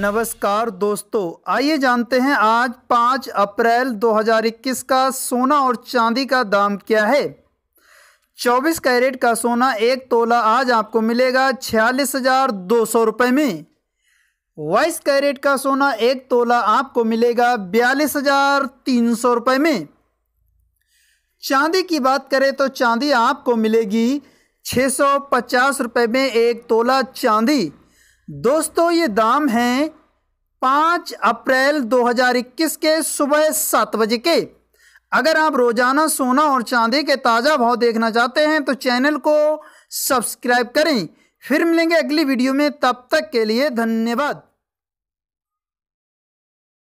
नमस्कार दोस्तों आइए जानते हैं आज 5 अप्रैल 2021 का सोना और चांदी का दाम क्या है 24 कैरेट का सोना एक तोला आज आपको मिलेगा छियालीस हज़ार दो सौ रुपये में बाईस कैरेट का सोना एक तोला आपको मिलेगा बयालीस हज़ार तीन सौ रुपये में चांदी की बात करें तो चांदी आपको मिलेगी छः सौ पचास रुपये में एक तोला चांदी दोस्तों ये दाम हैं पाँच अप्रैल 2021 के सुबह सात बजे के अगर आप रोजाना सोना और चांदी के ताज़ा भाव देखना चाहते हैं तो चैनल को सब्सक्राइब करें फिर मिलेंगे अगली वीडियो में तब तक के लिए धन्यवाद